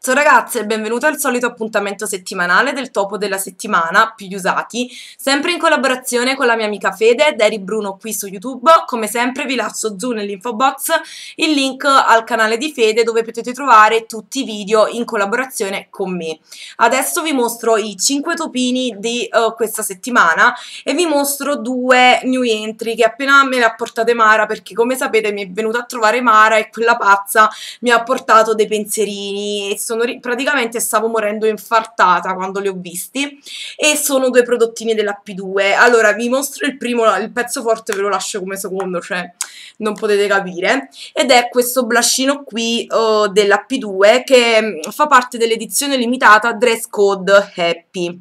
Ciao ragazze e benvenuti al solito appuntamento settimanale del topo della settimana, più usati, sempre in collaborazione con la mia amica Fede ed Eri Bruno qui su YouTube. Come sempre vi lascio giù nell'info box il link al canale di Fede dove potete trovare tutti i video in collaborazione con me. Adesso vi mostro i 5 topini di uh, questa settimana e vi mostro due new entry che appena me le ha portate Mara perché come sapete mi è venuta a trovare Mara e quella pazza mi ha portato dei pensierini e sono praticamente stavo morendo infartata quando li ho visti e sono due prodottini della P2 allora vi mostro il primo il pezzo forte ve lo lascio come secondo cioè non potete capire ed è questo blascino qui uh, della P2 che mm, fa parte dell'edizione limitata Dress Code Happy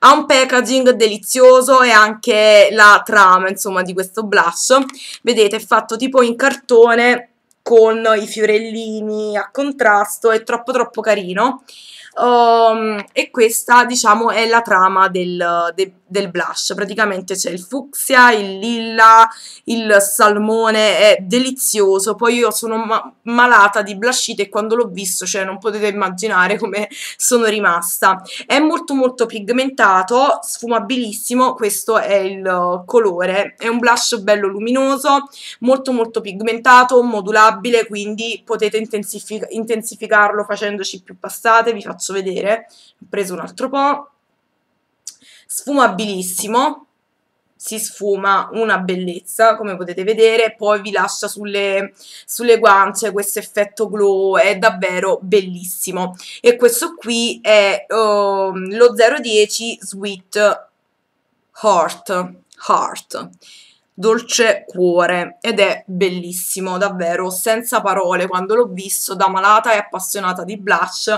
ha un packaging delizioso e anche la trama insomma di questo blush vedete è fatto tipo in cartone con i fiorellini a contrasto, è troppo troppo carino. Um, e questa diciamo è la trama del, de, del blush, praticamente c'è il fucsia, il lilla, il salmone, è delizioso, poi io sono ma malata di blushite e quando l'ho visto, cioè non potete immaginare come sono rimasta, è molto molto pigmentato, sfumabilissimo, questo è il colore, è un blush bello luminoso, molto molto pigmentato, modulabile, quindi potete intensific intensificarlo facendoci più passate, vi faccio vedere, ho preso un altro po' sfumabilissimo, si sfuma una bellezza, come potete vedere, poi vi lascia sulle, sulle guance questo effetto glow, è davvero bellissimo. E questo qui è uh, lo 010 Sweet Heart, Heart Dolce Cuore ed è bellissimo, davvero, senza parole. Quando l'ho visto da malata e appassionata di blush,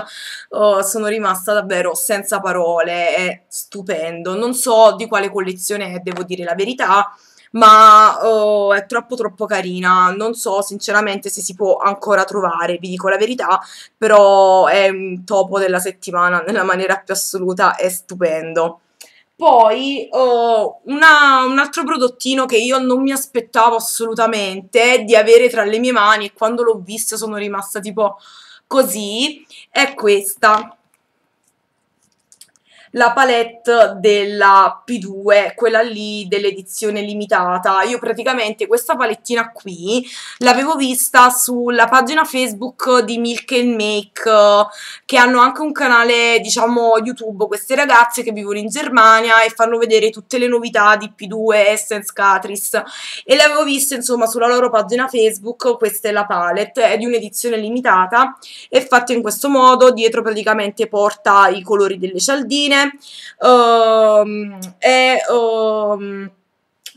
uh, sono rimasta davvero senza parole, è stupendo. Non so di quale collezione è, devo dire la verità, ma oh, è troppo troppo carina, non so sinceramente se si può ancora trovare, vi dico la verità, però è un topo della settimana nella maniera più assoluta, è stupendo. Poi oh, una, un altro prodottino che io non mi aspettavo assolutamente di avere tra le mie mani e quando l'ho vista sono rimasta tipo così è questa la palette della P2, quella lì dell'edizione limitata. Io praticamente questa palettina qui l'avevo vista sulla pagina Facebook di Milk and Make, che hanno anche un canale, diciamo, YouTube, queste ragazze che vivono in Germania e fanno vedere tutte le novità di P2 Essence Catrice. E l'avevo vista, insomma, sulla loro pagina Facebook, questa è la palette, è di un'edizione limitata, è fatta in questo modo, dietro praticamente porta i colori delle cialdine, bene ehm, e um,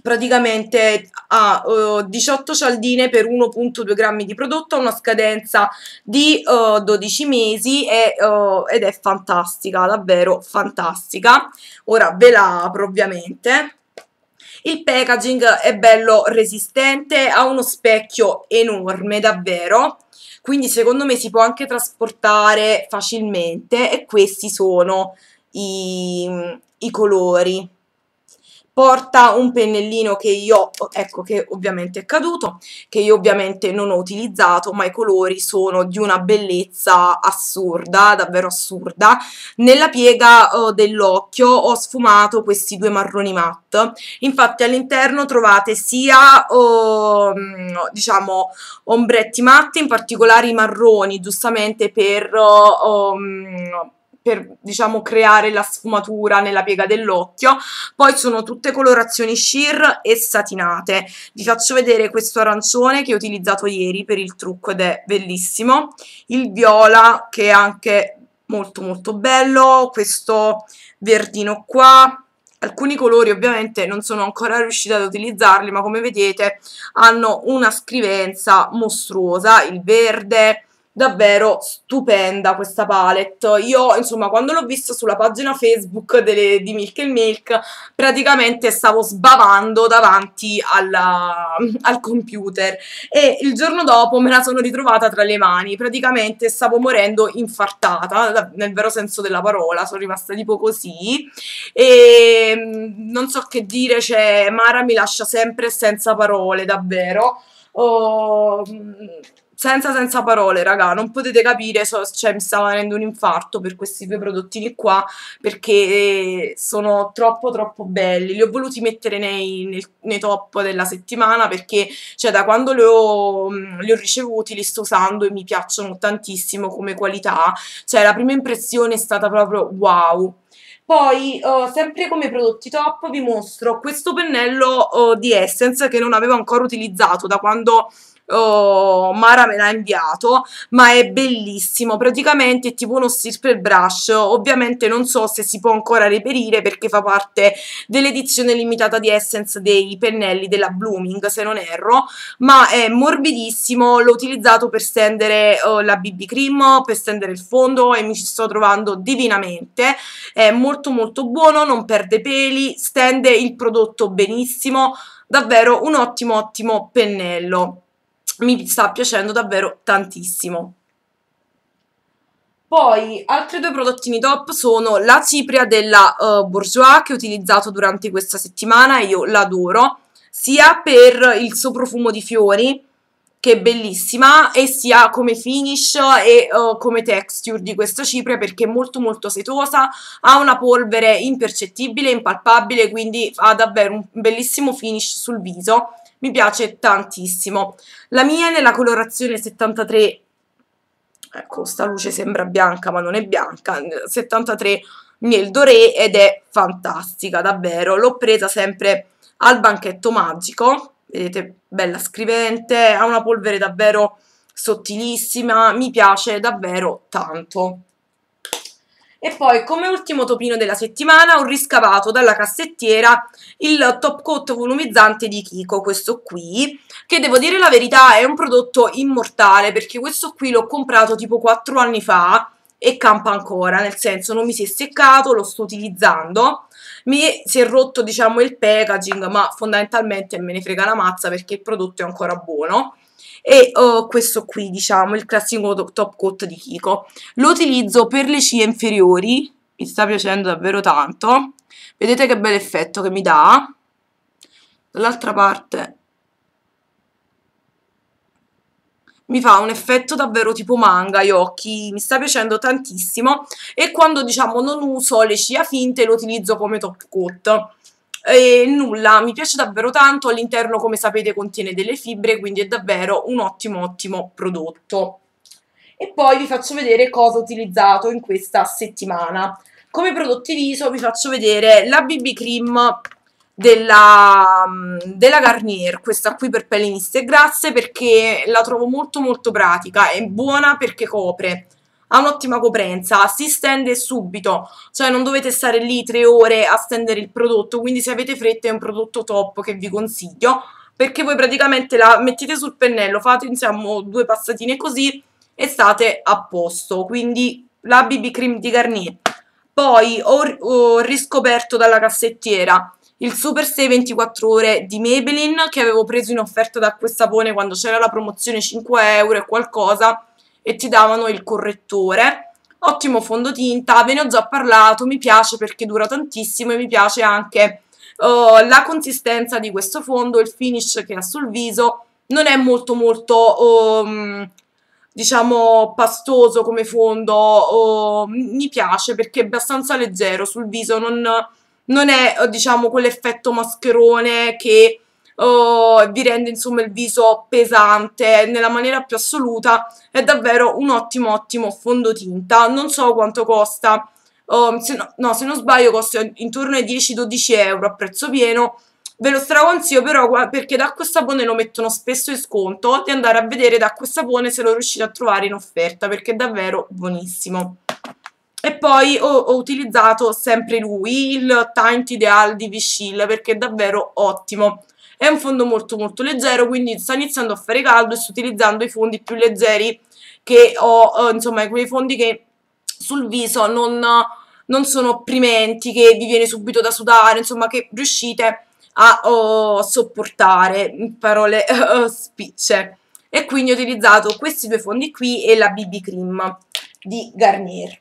praticamente ha uh, eh, 18 cialdine per 1.2 grammi di prodotto, ha una scadenza di uh, eh, 12 mesi e, uh, ed è fantastica, davvero fantastica. Ora ve la apro ovviamente. Il packaging è bello resistente, ha uno specchio enorme davvero, quindi secondo me si può anche trasportare facilmente e questi sono i, i colori porta un pennellino che io, ecco che ovviamente è caduto, che io ovviamente non ho utilizzato, ma i colori sono di una bellezza assurda, davvero assurda. Nella piega eh, dell'occhio ho sfumato questi due marroni matte, infatti all'interno trovate sia, eh, diciamo, ombretti matte, in particolare i marroni, giustamente per... Eh, per diciamo creare la sfumatura nella piega dell'occhio poi sono tutte colorazioni sheer e satinate vi faccio vedere questo arancione che ho utilizzato ieri per il trucco ed è bellissimo il viola che è anche molto molto bello questo verdino qua alcuni colori ovviamente non sono ancora riuscita ad utilizzarli ma come vedete hanno una scrivenza mostruosa il verde davvero stupenda questa palette. Io, insomma, quando l'ho vista sulla pagina Facebook delle, di Milk and Milk, praticamente stavo sbavando davanti alla, al computer e il giorno dopo me la sono ritrovata tra le mani, praticamente stavo morendo infartata, nel vero senso della parola, sono rimasta tipo così e mm, non so che dire, cioè Mara mi lascia sempre senza parole, davvero. Oh, mm, senza senza parole, raga, non potete capire, so, cioè, mi stava venendo un infarto per questi due prodottini qua, perché eh, sono troppo troppo belli, li ho voluti mettere nei, nel, nei top della settimana, perché, cioè, da quando li ho, mm, li ho ricevuti li sto usando e mi piacciono tantissimo come qualità, cioè, la prima impressione è stata proprio wow, poi, uh, sempre come prodotti top, vi mostro questo pennello uh, di Essence che non avevo ancora utilizzato da quando oh, Mara me l'ha inviato, ma è bellissimo, praticamente è tipo uno stirper brush, ovviamente non so se si può ancora reperire perché fa parte dell'edizione limitata di Essence dei pennelli della Blooming, se non erro, ma è morbidissimo, l'ho utilizzato per stendere oh, la BB cream, per stendere il fondo e mi ci sto trovando divinamente, è molto molto buono, non perde peli, stende il prodotto benissimo, davvero un ottimo ottimo pennello mi sta piacendo davvero tantissimo. Poi, altri due prodottini top sono la cipria della uh, eh, Bourjois che ho utilizzato durante questa settimana e io l'adoro, sia per il suo profumo di fiori, che è bellissima, e sia come finish e uh, come texture di questa cipria perché è molto molto setosa, ha una polvere impercettibile, impalpabile, quindi ha davvero un bellissimo finish sul viso mi piace tantissimo. La mia è nella colorazione 73, ecco, sta luce sembra bianca ma non è bianca, 73 nel Doré ed è fantastica, davvero. L'ho presa sempre al banchetto magico, vedete, bella scrivente, ha una polvere davvero sottilissima, mi piace davvero tanto. E poi come ultimo topino della settimana ho riscavato dalla cassettiera il top coat volumizzante di Kiko, questo qui, che devo dire la verità è un prodotto immortale perché questo qui l'ho comprato tipo 4 anni fa e campa ancora, nel senso non mi si è seccato, lo sto utilizzando, mi si è rotto diciamo il packaging ma fondamentalmente me ne frega la mazza perché il prodotto è ancora buono e ho oh, questo qui diciamo il classico top coat di Kiko lo utilizzo per le cie inferiori mi sta piacendo davvero tanto vedete che bel effetto che mi dà dall'altra parte mi fa un effetto davvero tipo manga agli occhi, mi sta piacendo tantissimo e quando diciamo non uso le cia finte lo utilizzo come top coat e nulla, mi piace davvero tanto, all'interno come sapete contiene delle fibre, quindi è davvero un ottimo ottimo prodotto. E poi vi faccio vedere cosa ho utilizzato in questa settimana. Come prodotti viso vi faccio vedere la BB Cream della, mm, della, Garnier, questa qui per pelli miste e grasse perché la trovo molto molto pratica, è buona perché copre, ha un'ottima coprenza, si stende subito, cioè non dovete stare lì tre ore a stendere il prodotto, quindi se avete fretta è un prodotto top che vi consiglio, perché voi praticamente la mettete sul pennello, fate insomma due passatine così e state a posto, quindi la BB Cream di Garnier. Poi ho, ho riscoperto dalla cassettiera il Super 6 24 ore di Maybelline che avevo preso in offerta da quel sapone quando c'era la promozione 5 euro e qualcosa e ti davano il correttore. Ottimo fondotinta, ve ne ho già parlato, mi piace perché dura tantissimo e mi piace anche uh, la consistenza di questo fondo, il finish che ha sul viso, non è molto molto um, diciamo pastoso come fondo, uh, mi piace perché è abbastanza leggero sul viso, non, non è diciamo quell'effetto mascherone che oh, vi rende insomma il viso pesante nella maniera più assoluta, è davvero un ottimo ottimo fondotinta, non so quanto costa, oh, se no, no, se non sbaglio costa intorno ai 10-12 euro a prezzo pieno, Ve lo straconsiglio però perché da questo e sapone lo mettono spesso in sconto di andare a vedere da questo e sapone se lo riuscite a trovare in offerta perché è davvero buonissimo. E poi ho, ho utilizzato sempre lui, il Tint Ideal di Vichyl perché è davvero ottimo. È un fondo molto molto leggero, quindi sta iniziando a fare caldo e sto utilizzando i fondi più leggeri che ho, eh, insomma, quei fondi che sul viso non, non, sono opprimenti, che vi viene subito da sudare, insomma, che riuscite a oh, sopportare, in parole oh, spicce. E quindi ho utilizzato questi due fondi qui e la BB Cream di Garnier.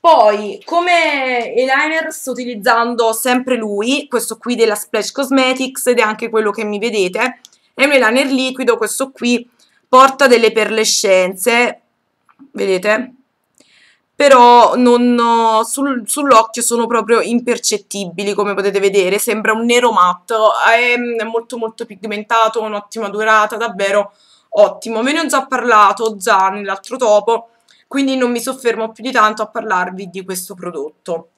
Poi, come eyeliner sto utilizzando sempre lui, questo qui della Splash Cosmetics ed è anche quello che mi vedete. È un eyeliner liquido, questo qui porta delle perlescenze, vedete? Però sul, sull'occhio sono proprio impercettibili, come potete vedere. Sembra un nero matto, è, mm, è molto molto pigmentato, un'ottima durata, davvero ottimo. Ve ne ho già parlato già nell'altro topo, quindi non mi soffermo più di tanto a parlarvi di questo prodotto.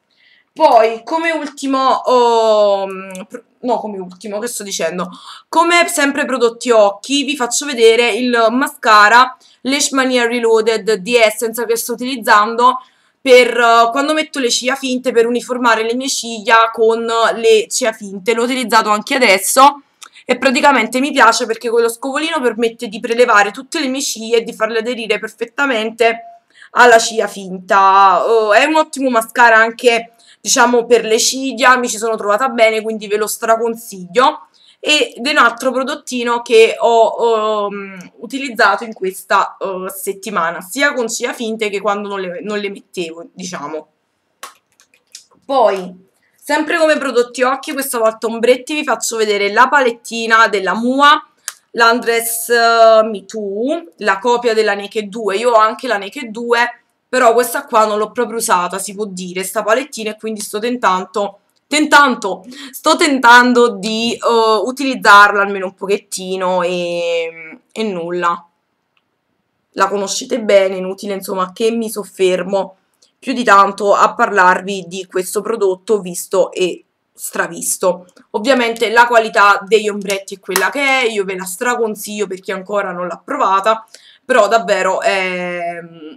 Poi, come ultimo, oh, no come ultimo, che sto dicendo? Come sempre prodotti occhi, vi faccio vedere il mascara Leishmania Reloaded di Essence che sto utilizzando per uh, quando metto le ciglia finte per uniformare le mie ciglia con le ciglia finte. L'ho utilizzato anche adesso e praticamente mi piace perché quello scovolino permette di prelevare tutte le mie ciglia e di farle aderire perfettamente alla ciglia finta. Oh, è un ottimo mascara anche, diciamo, per le ciglia, mi ci sono trovata bene, quindi ve lo straconsiglio. Ed è un altro prodottino che ho um, utilizzato in questa uh, settimana, sia con ciglia finte che quando non le, non le mettevo, diciamo. Poi, sempre come prodotti occhi, questa volta ombretti, vi faccio vedere la palettina della MUA l'Undress eh, Me Too, la copia della Naked 2, io ho anche la Naked 2, però questa qua non l'ho proprio usata, si può dire, sta palettina e quindi sto tentando, tentando, sto tentando di uh, utilizzarla almeno un pochettino e, e nulla. La conoscete bene, inutile insomma che mi soffermo più di tanto a parlarvi di questo prodotto visto e stravisto. Ovviamente la qualità degli ombretti è quella che è, io ve la straconsiglio per chi ancora non l'ha provata, però davvero è,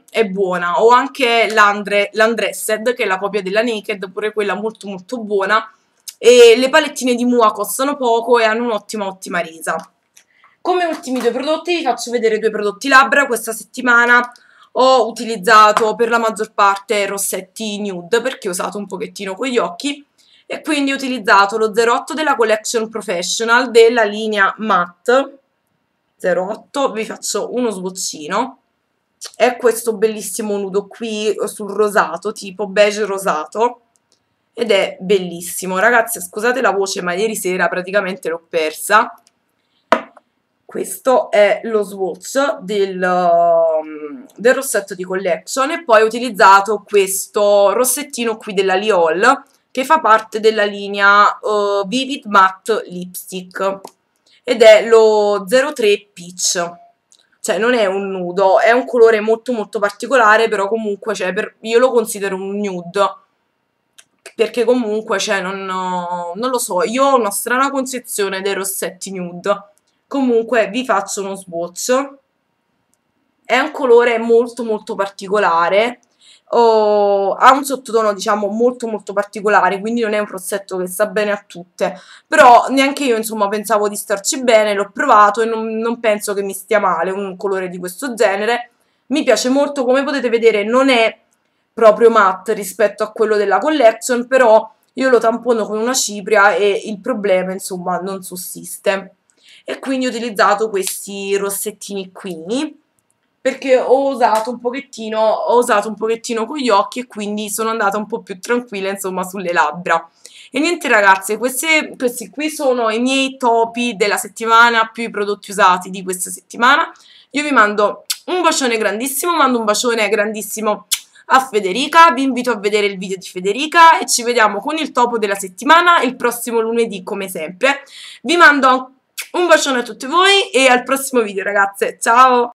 è buona. Ho anche l'Andressed, che è la copia della Naked, pure quella molto molto buona, e le palettine di Mua costano poco e hanno un'ottima ottima resa. Come ultimi due prodotti vi faccio vedere due prodotti labbra, questa settimana ho utilizzato per la maggior parte rossetti nude perché ho usato un pochettino con gli occhi e quindi ho utilizzato lo 08 della Collection Professional della linea Matte 08, vi faccio uno sboccino è questo bellissimo nudo qui sul rosato, tipo beige rosato ed è bellissimo ragazzi scusate la voce ma ieri sera praticamente l'ho persa questo è lo swatch del, um, del, rossetto di collection e poi ho utilizzato questo rossettino qui della Liol che fa parte della linea uh, Vivid Matte Lipstick ed è lo 03 Peach cioè non è un nudo, è un colore molto molto particolare, però comunque cioè, per, io lo considero un nude, perché comunque cioè, non, non, lo so, io ho una strana concezione dei rossetti nude, comunque vi faccio uno swatch, è un colore molto molto particolare, oh, ha un sottotono diciamo molto molto particolare, quindi non è un rossetto che sta bene a tutte, però neanche io insomma pensavo di starci bene, l'ho provato e non, non penso che mi stia male un colore di questo genere, mi piace molto, come potete vedere non è proprio matte rispetto a quello della collection, però io lo tampono con una cipria e il problema insomma non sussiste e quindi ho utilizzato questi rossettini qui perché ho usato un pochettino, ho usato un pochettino con gli occhi e quindi sono andata un po' più tranquilla insomma sulle labbra. E niente ragazze, queste, questi qui sono i miei topi della settimana più i prodotti usati di questa settimana. Io vi mando un bacione grandissimo, mando un bacione grandissimo a Federica, vi invito a vedere il video di Federica e ci vediamo con il topo della settimana il prossimo lunedì come sempre. Vi mando un bacione a tutti voi e al prossimo video ragazze, ciao!